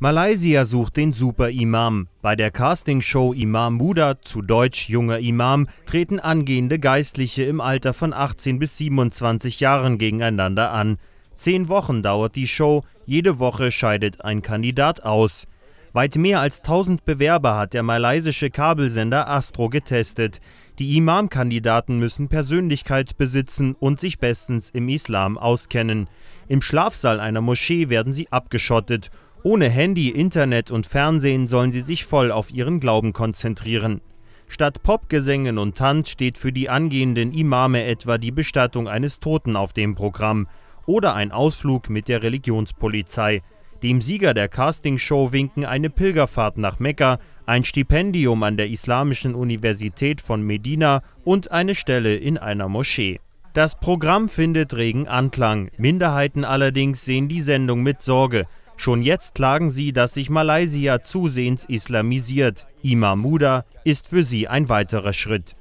Malaysia sucht den Super-Imam. Bei der Castingshow Imam Muda, zu Deutsch junger Imam, treten angehende Geistliche im Alter von 18 bis 27 Jahren gegeneinander an. Zehn Wochen dauert die Show, jede Woche scheidet ein Kandidat aus. Weit mehr als 1000 Bewerber hat der malaysische Kabelsender Astro getestet. Die Imam-Kandidaten müssen Persönlichkeit besitzen und sich bestens im Islam auskennen. Im Schlafsaal einer Moschee werden sie abgeschottet. Ohne Handy, Internet und Fernsehen sollen sie sich voll auf ihren Glauben konzentrieren. Statt Popgesängen und Tanz steht für die angehenden Imame etwa die Bestattung eines Toten auf dem Programm oder ein Ausflug mit der Religionspolizei. Dem Sieger der Castingshow winken eine Pilgerfahrt nach Mekka, ein Stipendium an der Islamischen Universität von Medina und eine Stelle in einer Moschee. Das Programm findet regen Anklang. Minderheiten allerdings sehen die Sendung mit Sorge. Schon jetzt klagen sie, dass sich Malaysia zusehends islamisiert. Imam Muda ist für sie ein weiterer Schritt.